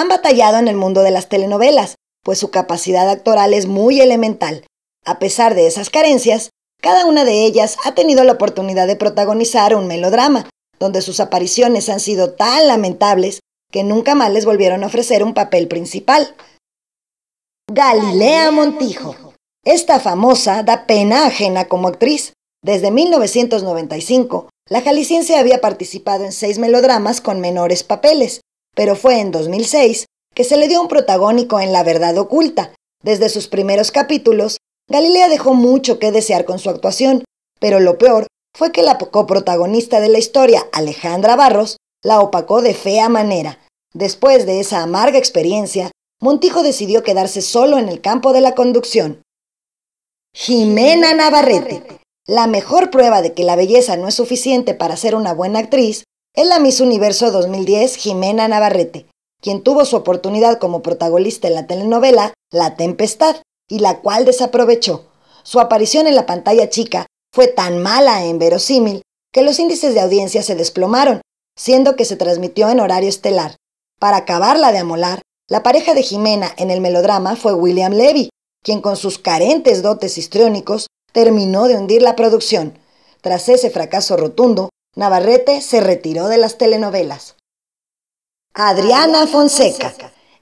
han batallado en el mundo de las telenovelas, pues su capacidad actoral es muy elemental. A pesar de esas carencias, cada una de ellas ha tenido la oportunidad de protagonizar un melodrama, donde sus apariciones han sido tan lamentables que nunca más les volvieron a ofrecer un papel principal. Galilea Montijo. Esta famosa da pena ajena como actriz. Desde 1995, la jalisciense había participado en seis melodramas con menores papeles, pero fue en 2006 que se le dio un protagónico en La Verdad Oculta. Desde sus primeros capítulos, Galilea dejó mucho que desear con su actuación, pero lo peor fue que la coprotagonista de la historia, Alejandra Barros, la opacó de fea manera. Después de esa amarga experiencia, Montijo decidió quedarse solo en el campo de la conducción. Jimena Navarrete. La mejor prueba de que la belleza no es suficiente para ser una buena actriz en la Miss Universo 2010 Jimena Navarrete, quien tuvo su oportunidad como protagonista en la telenovela La Tempestad, y la cual desaprovechó. Su aparición en la pantalla chica fue tan mala e inverosímil que los índices de audiencia se desplomaron, siendo que se transmitió en horario estelar. Para acabarla de amolar, la pareja de Jimena en el melodrama fue William Levy, quien con sus carentes dotes histriónicos terminó de hundir la producción. Tras ese fracaso rotundo, Navarrete se retiró de las telenovelas. Adriana Fonseca.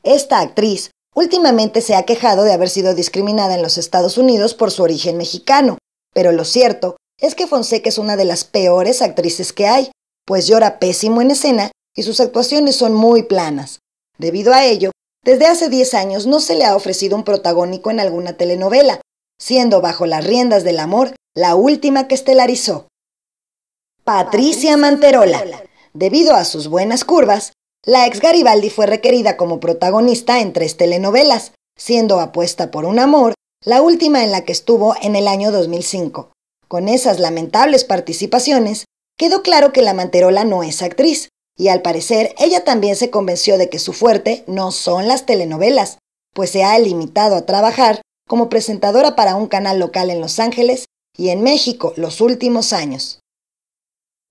Esta actriz últimamente se ha quejado de haber sido discriminada en los Estados Unidos por su origen mexicano, pero lo cierto es que Fonseca es una de las peores actrices que hay, pues llora pésimo en escena y sus actuaciones son muy planas. Debido a ello, desde hace 10 años no se le ha ofrecido un protagónico en alguna telenovela, siendo bajo las riendas del amor la última que estelarizó. Patricia Manterola. Debido a sus buenas curvas, la ex Garibaldi fue requerida como protagonista en tres telenovelas, siendo Apuesta por un amor la última en la que estuvo en el año 2005. Con esas lamentables participaciones, quedó claro que la Manterola no es actriz, y al parecer ella también se convenció de que su fuerte no son las telenovelas, pues se ha limitado a trabajar como presentadora para un canal local en Los Ángeles y en México los últimos años.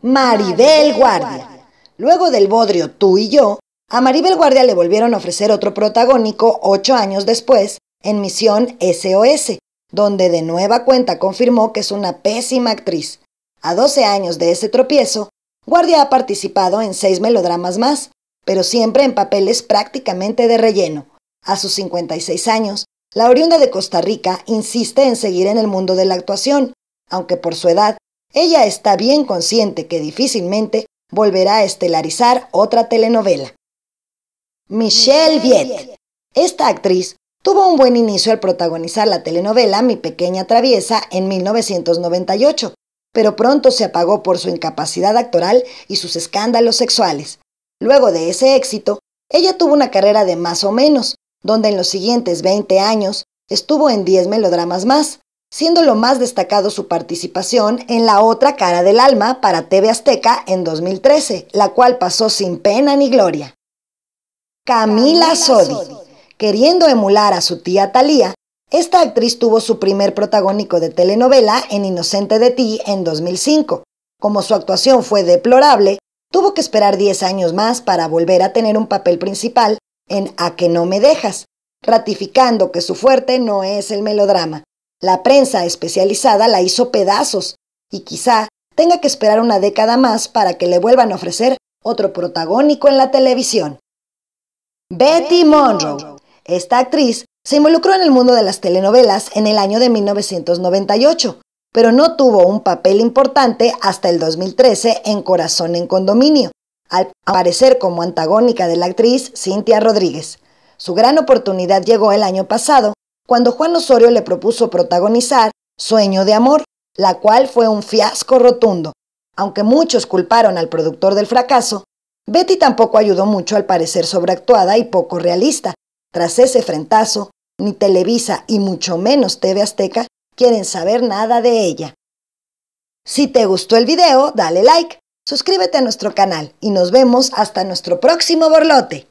Maribel Guardia. Luego del bodrio Tú y yo, a Maribel Guardia le volvieron a ofrecer otro protagónico ocho años después en Misión SOS, donde de nueva cuenta confirmó que es una pésima actriz. A 12 años de ese tropiezo, Guardia ha participado en seis melodramas más, pero siempre en papeles prácticamente de relleno. A sus 56 años, la oriunda de Costa Rica insiste en seguir en el mundo de la actuación, aunque por su edad ella está bien consciente que difícilmente volverá a estelarizar otra telenovela. Michelle Viet. Esta actriz tuvo un buen inicio al protagonizar la telenovela Mi pequeña traviesa en 1998, pero pronto se apagó por su incapacidad actoral y sus escándalos sexuales. Luego de ese éxito, ella tuvo una carrera de más o menos, donde en los siguientes 20 años estuvo en 10 melodramas más, siendo lo más destacado su participación en La otra cara del alma para TV Azteca en 2013, la cual pasó sin pena ni gloria. Camila Sodi. Queriendo emular a su tía Thalía, esta actriz tuvo su primer protagónico de telenovela en Inocente de ti en 2005. Como su actuación fue deplorable, tuvo que esperar 10 años más para volver a tener un papel principal en A que no me dejas, ratificando que su fuerte no es el melodrama, la prensa especializada la hizo pedazos y quizá tenga que esperar una década más para que le vuelvan a ofrecer otro protagónico en la televisión. Betty Monroe. Esta actriz se involucró en el mundo de las telenovelas en el año de 1998, pero no tuvo un papel importante hasta el 2013 en Corazón en Condominio, al aparecer como antagónica de la actriz Cintia Rodríguez. Su gran oportunidad llegó el año pasado cuando Juan Osorio le propuso protagonizar Sueño de Amor, la cual fue un fiasco rotundo. Aunque muchos culparon al productor del fracaso, Betty tampoco ayudó mucho al parecer sobreactuada y poco realista. Tras ese frentazo, ni Televisa y mucho menos TV Azteca quieren saber nada de ella. Si te gustó el video, dale like, suscríbete a nuestro canal y nos vemos hasta nuestro próximo borlote.